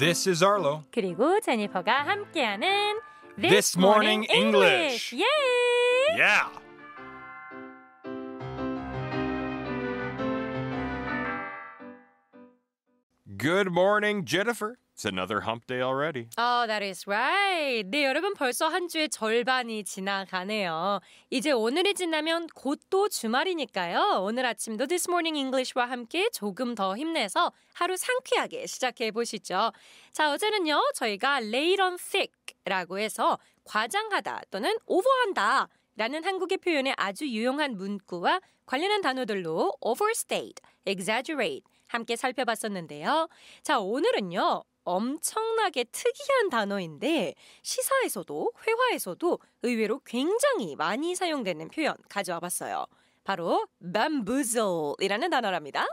This is Arlo. 그리고 제니퍼가 함께하는 This, This Morning, morning English. English. Yay! Yeah. Good morning, Jennifer. It's another hump day already. Oh, that is right. 네, 여러분 벌써 한 주의 절반이 지나가네요. 이제 오늘이 지나면 곧 또 주말이니까요. 오늘 아침도 This Morning English와 함께 조금 더 힘내서 하루 상쾌하게 시작해 보시죠. 자, 어제는요. 저희가 lay on thick라고 해서 과장하다 또는 오버한다 라는 한국의 표현에 아주 유용한 문구와 관련한 단어들로 overstate, exaggerate 함께 살펴봤었는데요. 자, 오늘은요. 엄청나게 특이한 단어인데 시사에서도 회화에서도 의외로 굉장히 많이 사용되는 표현 가져와 봤어요. 바로 bamboozle이라는 단어랍니다.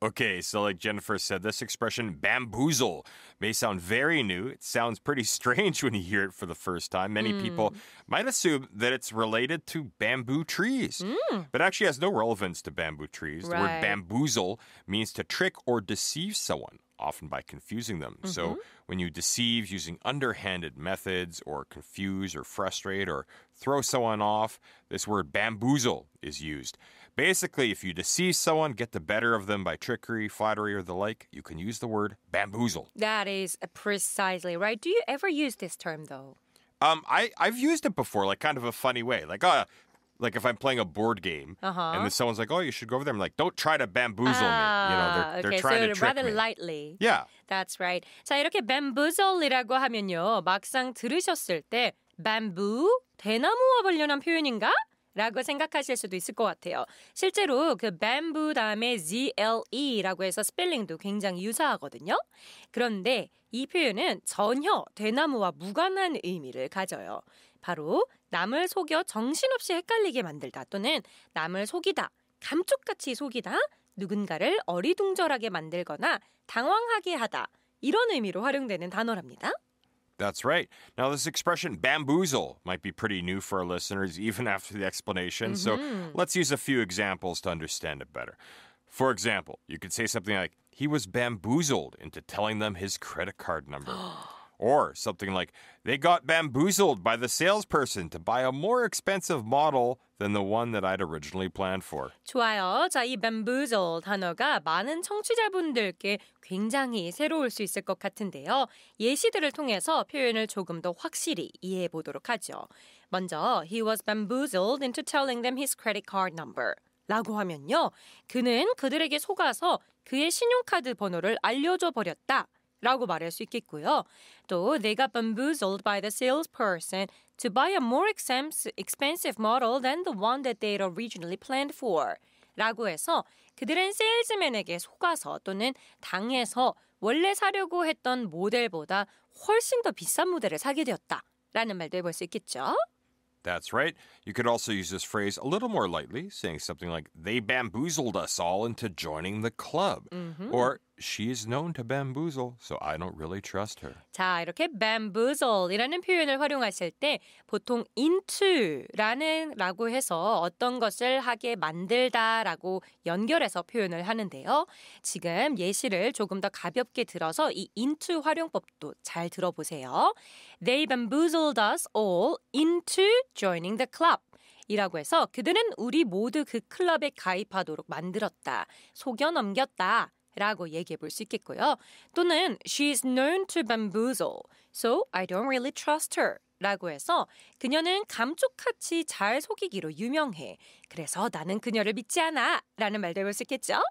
Okay, so like Jennifer said, this expression bamboozle may sound very new. It sounds pretty strange when you hear it for the first time. Many mm. people might assume that it's related to bamboo trees, mm. but actually has no relevance to bamboo trees. Right. The word bamboozle means to trick or deceive someone often by confusing them. Mm-hmm. So when you deceive using underhanded methods or confuse or frustrate or throw someone off, this word bamboozle is used. Basically, if you deceive someone, get the better of them by trickery, flattery, or the like, you can use the word bamboozle. That is precisely right. Do you ever use this term though? Um, I, I've used it before, like kind of a funny way. Like, oh, like if I'm playing a board game uh-huh. and someone's like, "Oh, you should go over there," I'm like, "Don't try to bamboozle 아, me." You know, they're, ah, okay. they're trying so to trick rather me. lightly. Yeah. That's right. 자 이렇게 bamboozle이라고 하면요, 막상 들으셨을 때 bamboo 대나무와 관련한 표현인가? 라고 생각하실 수도 있을 것 같아요. 실제로 그 bamboo 다음에 zle라고 해서 스펠링도 굉장히 유사하거든요. 그런데 이 표현은 전혀 대나무와 무관한 의미를 가져요. 바로 남을 속여 정신없이 헷갈리게 만들다 또는 남을 속이다, 감쪽같이 속이다, 누군가를 어리둥절하게 만들거나 당황하게 하다 이런 의미로 활용되는 단어랍니다. That's right. Now, this expression bamboozle might be pretty new for our listeners, even after the explanation. Mm-hmm. So let's use a few examples to understand it better. For example, you could say something like, he was bamboozled into telling them his credit card number. Or something like, they got bamboozled by the salesperson to buy a more expensive model than the one that I'd originally planned for. 좋아요. 자, 이 bamboozle 단어가 많은 청취자분들께 굉장히 새로울 수 있을 것 같은데요. 예시들을 통해서 표현을 조금 더 확실히 이해해 보도록 하죠. 먼저, he was bamboozled into telling them his credit card number. 라고 하면요. 그는 그들에게 속아서 그의 신용카드 번호를 알려줘 버렸다. 라고 말할 수 있겠고요. 또 they got bamboozled by the salesperson to buy a more expensive model than the one that they originally planned for. 라고 해서 그들은 세일즈맨에게 속아서 또는 당해서 원래 사려고 했던 모델보다 훨씬 더 비싼 모델을 사게 되었다. 라는 말도 해볼 수 있겠죠. That's right. You could also use this phrase a little more lightly, saying something like, they bamboozled us all into joining the club. Mm-hmm. Or she is known to bamboozle, so I don't really trust her. 자, 이렇게 bamboozle이라는 표현을 활용하실 때 보통 into라는 라고 해서 어떤 것을 하게 만들다라고 연결해서 표현을 하는데요. 지금 예시를 조금 더 가볍게 들어서 이 into 활용법도 잘 들어보세요. They bamboozled us all into joining the club. 이라고 해서 그들은 우리 모두 그 클럽에 가입하도록 만들었다. 속여 넘겼다. 라고 얘기해 볼 수 있겠고요. 또는 she's known to bamboozle, so I don't really trust her. 라고 해서 그녀는 감쪽같이 잘 속이기로 유명해. 그래서 나는 그녀를 믿지 않아. 라는 말도 해볼 수 있겠죠?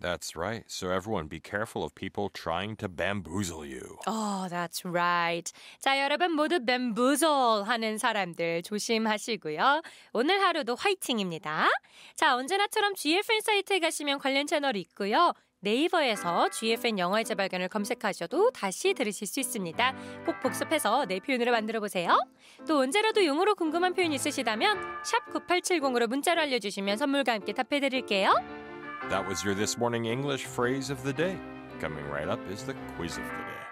That's right. So everyone be careful of people trying to bamboozle you. Oh, that's right. 자, 여러분 모두 bamboozle 하는 사람들 조심하시고요. 오늘 하루도 화이팅입니다. 자, 언제나처럼 GFN 사이트에 가시면 관련 채널이 있고요. 네이버에서 GFN 영어의 재발견을 검색하셔도 다시 들으실 수 있습니다. 꼭 복습해서 내 표현으로 만들어 보세요. 또 언제라도 용어로 궁금한 표현 있으시다면 샵 9870으로 문자로 알려주시면 선물과 함께 답해 드릴게요. That was your This Morning English phrase of the day. Coming right up is the quiz of the day.